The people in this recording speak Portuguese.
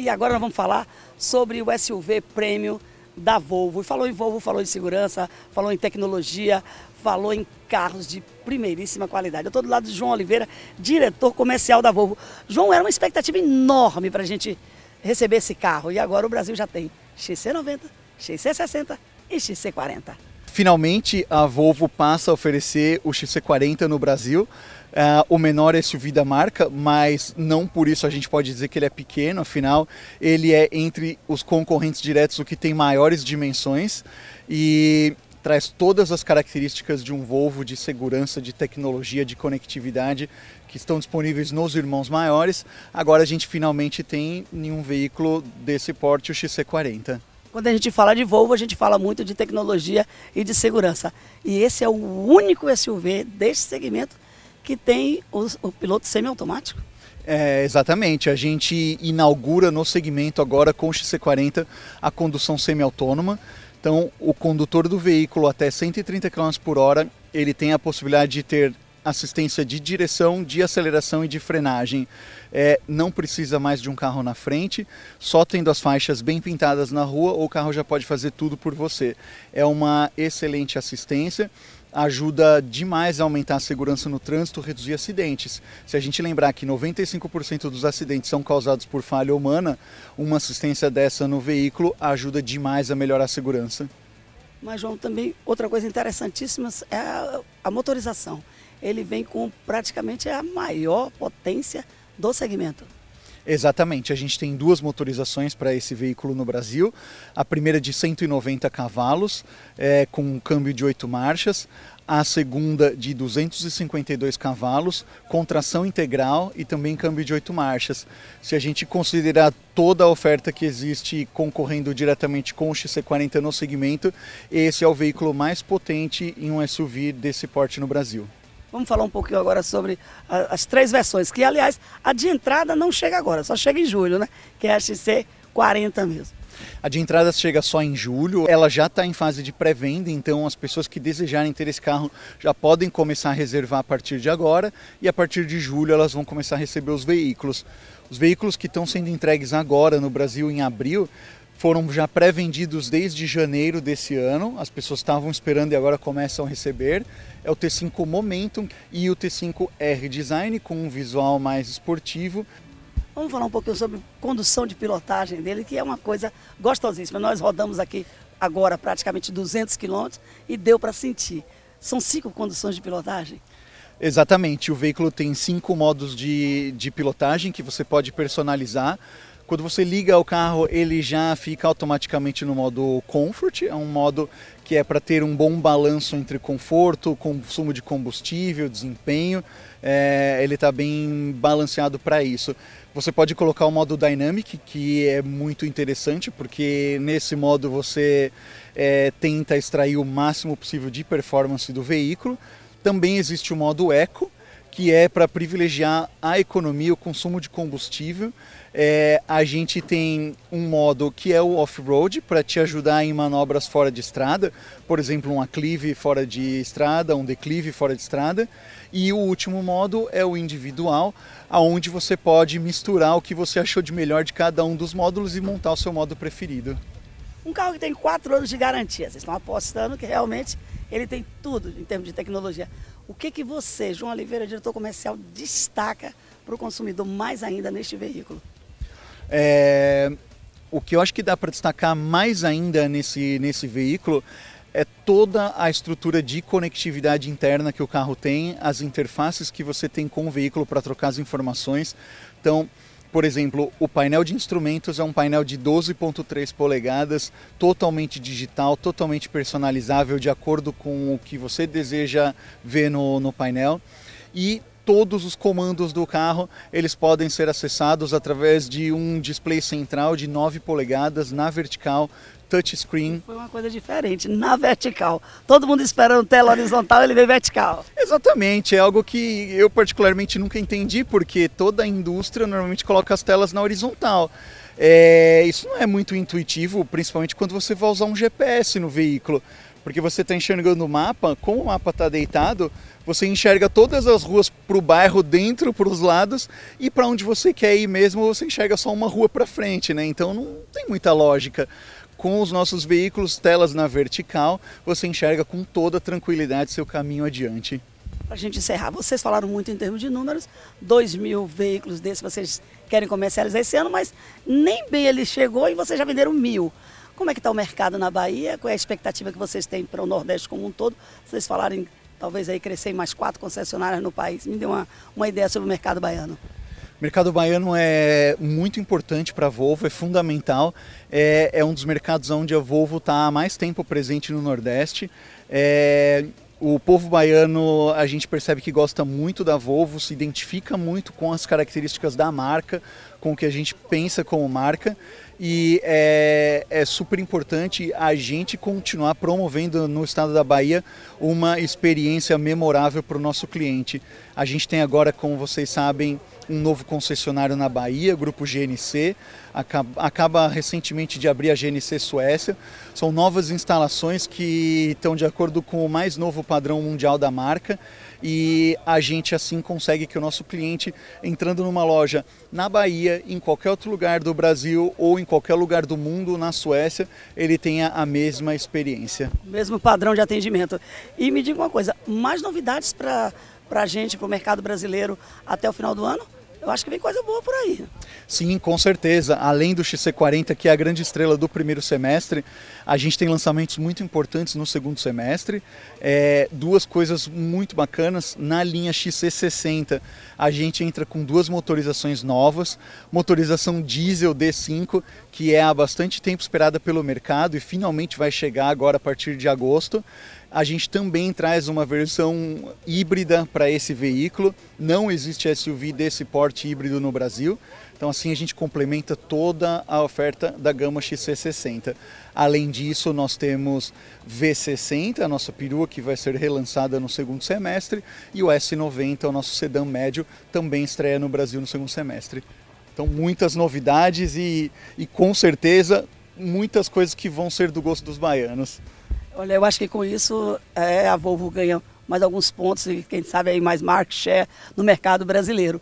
E agora nós vamos falar sobre o SUV Prêmio da Volvo. falou em Volvo, falou em segurança, falou em tecnologia, falou em carros de primeiríssima qualidade. Eu estou do lado de João Oliveira, diretor comercial da Volvo. João, era uma expectativa enorme para a gente receber esse carro. E agora o Brasil já tem XC90, XC60 e XC40. Finalmente, a Volvo passa a oferecer o XC40 no Brasil. Uh, o menor SUV da marca, mas não por isso a gente pode dizer que ele é pequeno, afinal, ele é entre os concorrentes diretos o que tem maiores dimensões e traz todas as características de um Volvo de segurança, de tecnologia, de conectividade que estão disponíveis nos irmãos maiores. Agora a gente finalmente tem em um veículo desse porte o XC40. Quando a gente fala de Volvo, a gente fala muito de tecnologia e de segurança. E esse é o único SUV deste segmento que tem o piloto semiautomático. É, exatamente, a gente inaugura no segmento agora com o XC40 a condução semiautônoma. Então, o condutor do veículo até 130 km por hora, ele tem a possibilidade de ter assistência de direção, de aceleração e de frenagem. É, não precisa mais de um carro na frente, só tendo as faixas bem pintadas na rua, o carro já pode fazer tudo por você. É uma excelente assistência ajuda demais a aumentar a segurança no trânsito, reduzir acidentes. Se a gente lembrar que 95% dos acidentes são causados por falha humana, uma assistência dessa no veículo ajuda demais a melhorar a segurança. Mas, João, também outra coisa interessantíssima é a, a motorização. Ele vem com praticamente a maior potência do segmento. Exatamente, a gente tem duas motorizações para esse veículo no Brasil. A primeira de 190 cavalos, é, com um câmbio de oito marchas. A segunda de 252 cavalos, com tração integral e também câmbio de oito marchas. Se a gente considerar toda a oferta que existe concorrendo diretamente com o XC40 no segmento, esse é o veículo mais potente em um SUV desse porte no Brasil. Vamos falar um pouquinho agora sobre a, as três versões, que aliás, a de entrada não chega agora, só chega em julho, né? Que é a XC 40 mesmo. A de entrada chega só em julho, ela já está em fase de pré-venda, então as pessoas que desejarem ter esse carro já podem começar a reservar a partir de agora e a partir de julho elas vão começar a receber os veículos. Os veículos que estão sendo entregues agora no Brasil em abril foram já pré-vendidos desde janeiro desse ano, as pessoas estavam esperando e agora começam a receber. É o T5 Momentum e o T5 R Design com um visual mais esportivo. Vamos falar um pouquinho sobre condução de pilotagem dele, que é uma coisa gostosíssima. Nós rodamos aqui agora praticamente 200 quilômetros e deu para sentir. São cinco conduções de pilotagem? Exatamente, o veículo tem cinco modos de, de pilotagem que você pode personalizar. Quando você liga o carro, ele já fica automaticamente no modo comfort, é um modo que é para ter um bom balanço entre conforto, consumo de combustível, desempenho. É, ele está bem balanceado para isso. Você pode colocar o modo Dynamic, que é muito interessante, porque nesse modo você é, tenta extrair o máximo possível de performance do veículo. Também existe o modo Eco, que é para privilegiar a economia, o consumo de combustível. É, a gente tem um modo que é o off-road, para te ajudar em manobras fora de estrada, por exemplo, um aclive fora de estrada, um declive fora de estrada. E o último modo é o individual, aonde você pode misturar o que você achou de melhor de cada um dos módulos e montar o seu modo preferido. Um carro que tem quatro anos de garantia, vocês estão apostando que realmente ele tem tudo em termos de tecnologia. O que, que você, João Oliveira, diretor comercial, destaca para o consumidor mais ainda neste veículo? É, o que eu acho que dá para destacar mais ainda nesse, nesse veículo é toda a estrutura de conectividade interna que o carro tem, as interfaces que você tem com o veículo para trocar as informações. Então, por exemplo, o painel de instrumentos é um painel de 12.3 polegadas, totalmente digital, totalmente personalizável de acordo com o que você deseja ver no, no painel. E todos os comandos do carro eles podem ser acessados através de um display central de 9 polegadas na vertical touchscreen. Foi uma coisa diferente, na vertical. Todo mundo esperando tela horizontal, ele veio vertical. Exatamente, é algo que eu particularmente nunca entendi, porque toda a indústria normalmente coloca as telas na horizontal. É, isso não é muito intuitivo, principalmente quando você vai usar um GPS no veículo, porque você está enxergando o mapa, como o mapa está deitado, você enxerga todas as ruas para o bairro dentro, para os lados, e para onde você quer ir mesmo, você enxerga só uma rua para frente, né? Então não tem muita lógica com os nossos veículos, telas na vertical, você enxerga com toda tranquilidade seu caminho adiante. Para a gente encerrar, vocês falaram muito em termos de números, 2 mil veículos desses vocês querem comercializar esse ano, mas nem bem ele chegou e vocês já venderam mil. Como é que está o mercado na Bahia? Qual é a expectativa que vocês têm para o Nordeste como um todo? Vocês falarem talvez aí crescer em mais quatro concessionárias no país. Me dê uma, uma ideia sobre o mercado baiano mercado baiano é muito importante para a Volvo, é fundamental. É, é, um dos mercados onde a Volvo está há mais tempo presente no Nordeste. É, o povo baiano, a gente percebe que gosta muito da Volvo, se identifica muito com as características da marca, com o que a gente pensa como marca e é, é, super importante a gente continuar promovendo no estado da Bahia uma experiência memorável para o nosso cliente. A gente tem agora, como vocês sabem, um novo concessionário na Bahia, Grupo GNC, acaba, acaba recentemente de abrir a GNC Suécia. São novas instalações que estão de acordo com o mais novo padrão mundial da marca e a gente assim consegue que o nosso cliente entrando numa loja na Bahia em qualquer outro lugar do Brasil ou em qualquer lugar do mundo, na Suécia, ele tenha a mesma experiência. Mesmo padrão de atendimento. E me diga uma coisa, mais novidades para a gente, para o mercado brasileiro até o final do ano? eu acho que vem coisa boa por aí. Sim, com certeza. Além do XC40, que é a grande estrela do primeiro semestre, a gente tem lançamentos muito importantes no segundo semestre. É, duas coisas muito bacanas. Na linha XC60, a gente entra com duas motorizações novas: motorização diesel D5, que é há bastante tempo esperada pelo mercado e finalmente vai chegar agora a partir de agosto a gente também traz uma versão híbrida para esse veículo. Não existe SUV desse porte híbrido no Brasil. Então assim a gente complementa toda a oferta da gama XC60. Além disso, nós temos V60, a nossa perua que vai ser relançada no segundo semestre, e o S90, o nosso sedã médio, também estreia no Brasil no segundo semestre. Então muitas novidades e, e com certeza muitas coisas que vão ser do gosto dos baianos. Olha, eu acho que com isso é, a Volvo ganha mais alguns pontos e quem sabe aí mais market share no mercado brasileiro.